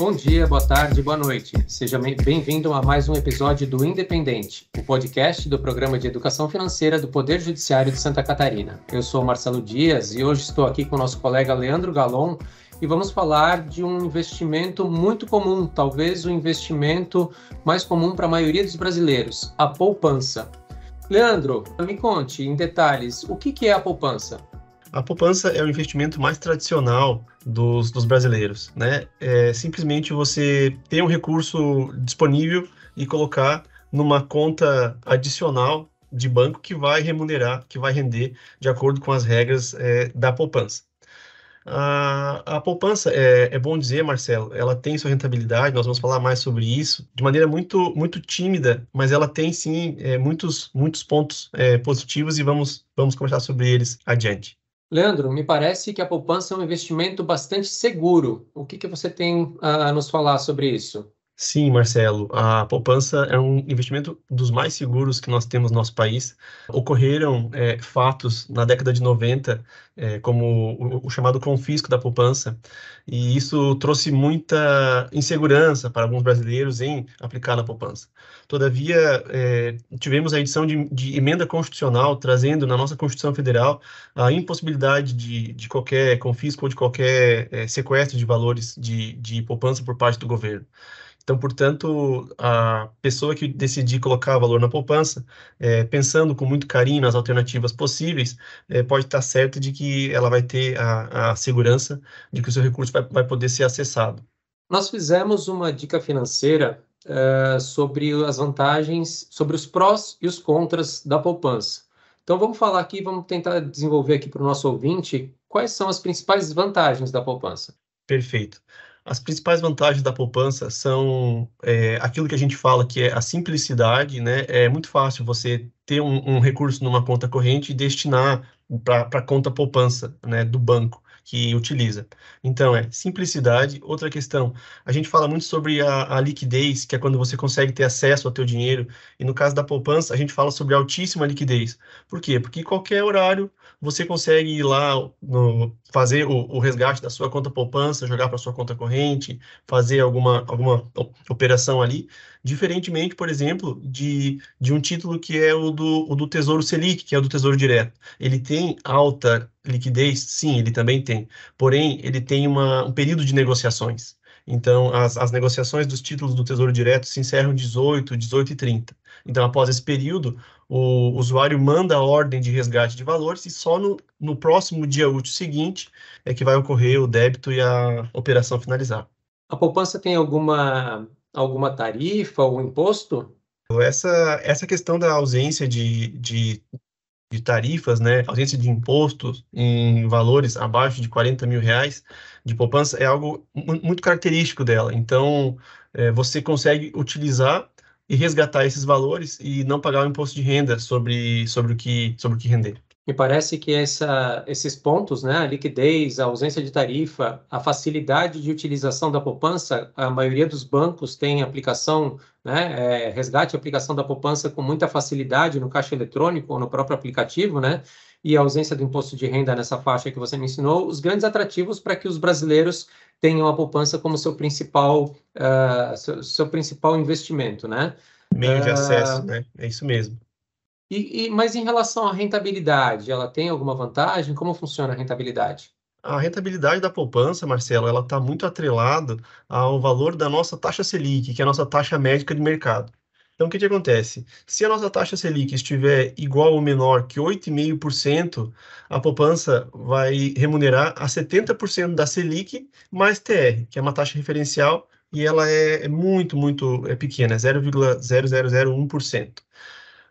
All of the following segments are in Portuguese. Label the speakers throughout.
Speaker 1: Bom dia, boa tarde, boa noite. Seja bem-vindo a mais um episódio do Independente, o podcast do programa de educação financeira do Poder Judiciário de Santa Catarina. Eu sou Marcelo Dias e hoje estou aqui com nosso colega Leandro Galon e vamos falar de um investimento muito comum, talvez o investimento mais comum para a maioria dos brasileiros, a poupança. Leandro, me conte em detalhes o que, que é a poupança. A poupança é o investimento mais tradicional
Speaker 2: dos, dos brasileiros, né? É simplesmente você ter um recurso disponível e colocar numa conta adicional de banco que vai remunerar, que vai render de acordo com as regras é, da poupança. A, a poupança, é, é, bom dizer, Marcelo, ela tem sua rentabilidade, nós vamos falar mais sobre isso, de maneira muito, muito tímida, mas ela tem sim é, muitos, muitos pontos é, positivos e
Speaker 1: vamos, vamos conversar sobre eles adiante. Leandro, me parece que a poupança é um investimento bastante seguro. O que, que você tem ah, a nos falar sobre isso?
Speaker 2: Sim, Marcelo, a poupança é um investimento dos mais seguros que nós temos no nosso país. Ocorreram é, fatos na década de 90, é, como o, o, chamado confisco da poupança, e isso trouxe muita insegurança para alguns brasileiros em aplicar na poupança. Todavia, é, tivemos a edição de, de, emenda constitucional, trazendo na nossa Constituição Federal a impossibilidade de, de qualquer confisco ou de qualquer é, sequestro de valores de, de poupança por parte do governo. Então, portanto, a pessoa que decidir colocar valor na poupança, é, pensando com muito carinho nas alternativas possíveis, é, pode estar certa de que ela vai ter a, a segurança de que o seu recurso vai, vai, poder ser acessado.
Speaker 1: Nós fizemos uma dica financeira é, sobre as vantagens, sobre os prós e os contras da poupança. Então, vamos falar aqui, vamos tentar desenvolver aqui para o nosso ouvinte quais são as principais vantagens da poupança. Perfeito. As principais vantagens da poupança são é, aquilo que a gente
Speaker 2: fala que é a simplicidade, né? É muito fácil você ter um, um recurso numa conta corrente e destinar para a conta poupança né, do banco que utiliza. Então, é simplicidade. Outra questão, a gente fala muito sobre a, a liquidez, que é quando você consegue ter acesso ao teu dinheiro, e no caso da poupança, a gente fala sobre altíssima liquidez. Por quê? Porque qualquer horário você consegue ir lá no, fazer o, o, resgate da sua conta poupança, jogar para sua conta corrente, fazer alguma, alguma operação ali, diferentemente, por exemplo, de, de um título que é o do, o do Tesouro Selic, que é o do Tesouro Direto. Ele tem alta liquidez, sim, ele também tem. Porém, ele tem uma, um período de negociações. Então, as, as negociações dos títulos do Tesouro Direto se encerram 18, 18 e 30. Então, após esse período, o usuário manda a ordem de resgate de valores e só no, no próximo dia útil seguinte é que vai ocorrer o débito e
Speaker 1: a operação finalizar. A poupança tem alguma, alguma tarifa ou imposto?
Speaker 2: Essa, essa questão da ausência de, de de tarifas, né, ausência de impostos em valores abaixo de 40 mil reais de poupança é algo muito característico dela. Então, é, você consegue utilizar e resgatar esses valores e não pagar o imposto de renda sobre, sobre, o, que, sobre o que
Speaker 1: render. Me parece que essa, esses pontos, né, a liquidez, a ausência de tarifa, a facilidade de utilização da poupança, a maioria dos bancos tem aplicação, né, é, resgate aplicação da poupança com muita facilidade no caixa eletrônico ou no próprio aplicativo, né, e a ausência do imposto de renda nessa faixa que você me ensinou, os grandes atrativos para que os brasileiros tenham a poupança como seu principal, uh, seu, seu, principal investimento, né? Meio de uh, acesso, né? É isso mesmo. E, e, mas em relação à rentabilidade, ela tem alguma vantagem? Como funciona a rentabilidade? A rentabilidade da poupança,
Speaker 2: Marcelo, ela está muito atrelada ao valor da nossa taxa Selic, que é a nossa taxa médica de mercado. Então, o que, que acontece? Se a nossa taxa Selic estiver igual ou menor que 8,5%, a poupança vai remunerar a 70% da Selic mais TR, que é uma taxa referencial e ela é, é muito, muito é pequena, é 0,0001%.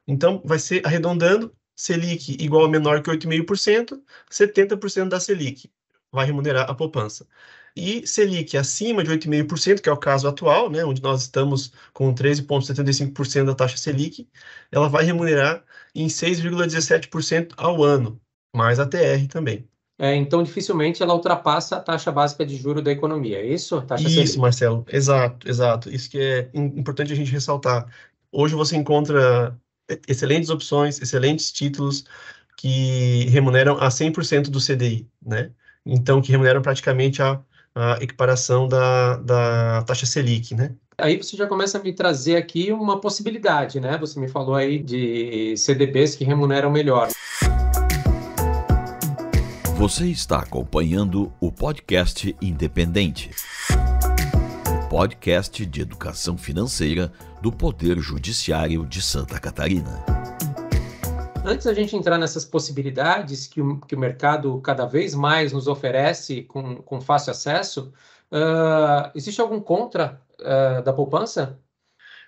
Speaker 2: Então, vai ser arredondando, Selic igual ou menor que 8,5%, 70% da Selic vai remunerar a poupança. E Selic acima de 8,5%, que é o caso atual, né, onde nós estamos com 13,75% da taxa Selic, ela vai remunerar em 6,17%
Speaker 1: ao ano, mais a TR também. É, então, dificilmente ela ultrapassa a taxa básica de juro da economia, é isso? Taxa isso, Selic.
Speaker 2: Marcelo, exato, exato. Isso que é importante a gente ressaltar. Hoje você encontra excelentes opções, excelentes títulos que remuneram a 100% do CDI, né? Então, que remuneram praticamente a, a equiparação da, da taxa Selic, né?
Speaker 1: aí você já começa a me trazer aqui uma possibilidade, né? Você me falou aí de CDBs que remuneram melhor.
Speaker 2: Você está acompanhando o podcast Independente podcast de educação financeira do Poder Judiciário de Santa Catarina.
Speaker 1: Antes da gente entrar nessas possibilidades que o, que o mercado cada vez mais nos oferece com, com fácil acesso, uh, existe algum contra uh, da poupança?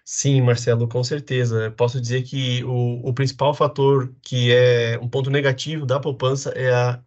Speaker 2: Sim, Marcelo, com certeza. Posso dizer que o, o principal fator que é um ponto negativo da poupança é a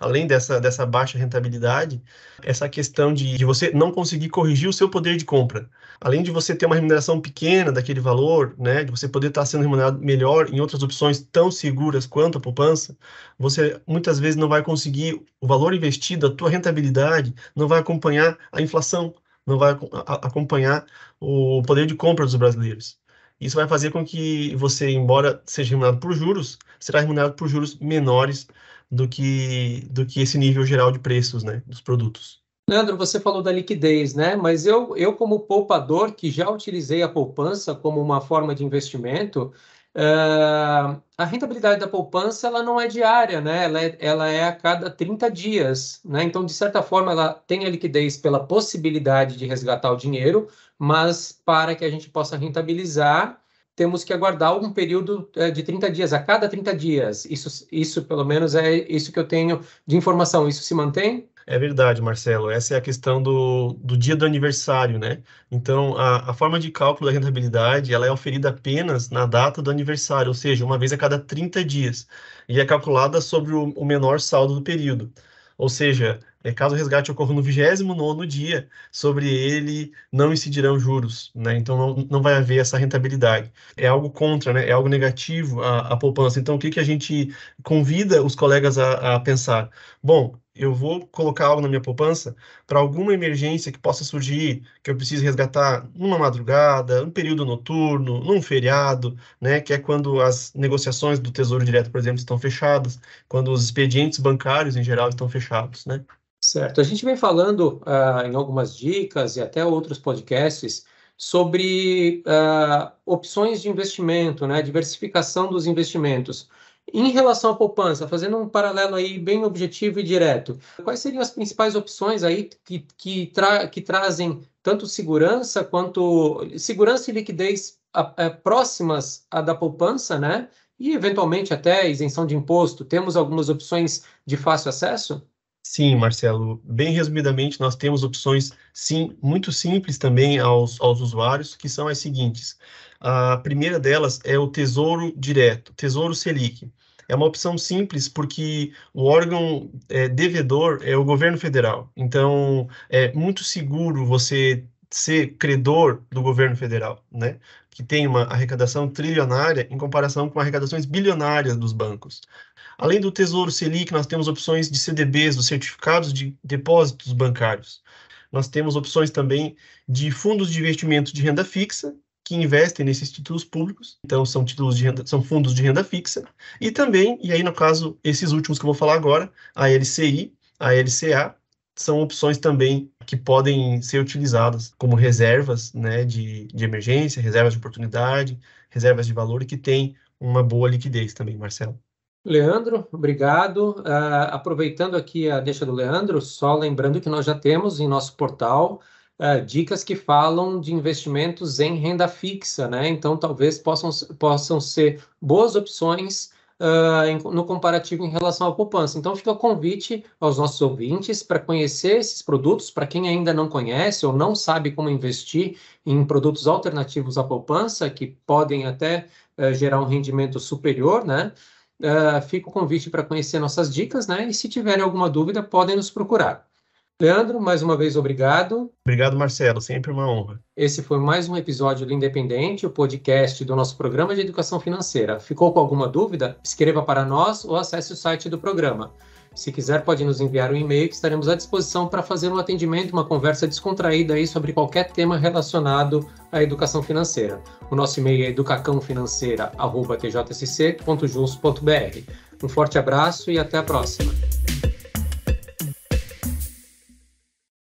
Speaker 2: além dessa, dessa baixa rentabilidade, essa questão de, de você não conseguir corrigir o seu poder de compra. Além de você ter uma remuneração pequena daquele valor, né, de você poder estar sendo remunerado melhor em outras opções tão seguras quanto a poupança, você muitas vezes não vai conseguir o valor investido, a tua rentabilidade, não vai acompanhar a inflação, não vai acompanhar o poder de compra dos brasileiros. Isso vai fazer com que você, embora seja remunerado por juros, será remunerado por juros menores do que, do que esse nível geral de preços né, dos produtos.
Speaker 1: Leandro, você falou da liquidez, né? Mas eu, eu, como poupador que já utilizei a poupança como uma forma de investimento, Uh, a rentabilidade da poupança ela não é diária, né? ela, é, ela é a cada 30 dias. Né? Então, de certa forma, ela tem a liquidez pela possibilidade de resgatar o dinheiro, mas para que a gente possa rentabilizar, temos que aguardar algum período eh, de 30 dias, a cada 30 dias. Isso, isso pelo menos, é isso que eu tenho de informação. Isso se mantém? É verdade, Marcelo.
Speaker 2: Essa é a questão do, do dia do aniversário, né? Então, a, a forma de cálculo da rentabilidade, ela é oferida apenas na data do aniversário, ou seja, uma vez a cada 30 dias, e é calculada sobre o, o menor saldo do período. Ou seja, é, caso o resgate ocorra no 29 dia, sobre ele não incidirão juros, né? então não, não vai haver essa rentabilidade. É algo contra, né? é algo negativo a, a poupança. Então, o que, que a gente convida os colegas a, a pensar? Bom, eu vou colocar algo na minha poupança para alguma emergência que possa surgir, que eu precise resgatar numa madrugada, num período noturno, num feriado, né, que é quando as negociações do Tesouro Direto, por exemplo, estão fechadas, quando os expedientes bancários em geral estão fechados, né?
Speaker 1: Certo. A gente vem falando uh, em algumas dicas e até outros podcasts sobre uh, opções de investimento, né, diversificação dos investimentos. Em relação à poupança, fazendo um paralelo aí bem objetivo e direto, quais seriam as principais opções aí que, que, tra que trazem tanto segurança quanto segurança e liquidez a, a, é, próximas à da poupança, né? E eventualmente até isenção de imposto. Temos algumas opções de fácil acesso?
Speaker 2: Sim, Marcelo. Bem
Speaker 1: resumidamente,
Speaker 2: nós temos opções sim, muito simples também aos, aos usuários, que são as seguintes. A primeira delas é o Tesouro Direto, Tesouro Selic. É uma opção simples porque o órgão é, devedor é o governo federal. Então, é muito seguro você ser credor do governo federal, né? Que tem uma arrecadação trilionária em comparação com arrecadações bilionárias dos bancos. Além do Tesouro Selic, nós temos opções de CDBs, dos certificados de depósitos bancários. Nós temos opções também de fundos de investimento de renda fixa, que investem nesses títulos públicos, então são títulos de renda, são fundos de renda fixa, e também, e aí no caso, esses últimos que eu vou falar agora, a LCI, a LCA, são opções também que podem ser utilizadas como reservas né, de, de emergência, reservas de oportunidade, reservas de valor e que tem uma boa liquidez também, Marcelo.
Speaker 1: Leandro, obrigado. Uh, aproveitando aqui a deixa do Leandro, só lembrando que nós já temos em nosso portal uh, dicas que falam de investimentos em renda fixa, né? Então, talvez possam, possam ser boas opções Uh, em, no comparativo em relação à poupança. Então, fica o convite aos nossos ouvintes para conhecer esses produtos, para quem ainda não conhece ou não sabe como investir em produtos alternativos à poupança, que podem até uh, gerar um rendimento superior, né? Uh, fica o convite para conhecer nossas dicas, né? E se tiverem alguma dúvida, podem nos procurar. Leandro, mais uma vez, obrigado. Obrigado, Marcelo, sempre uma honra. Esse foi mais um episódio do Independente, o podcast do nosso programa de educação financeira. Ficou com alguma dúvida? Escreva para nós ou acesse o site do programa se quiser, pode nos enviar um e-mail que estaremos à disposição para fazer um atendimento, uma conversa descontraída aí sobre qualquer tema relacionado à educação financeira. O nosso e-mail é educacãofinanceira.tjsc.jus.br. Um forte abraço e até a próxima!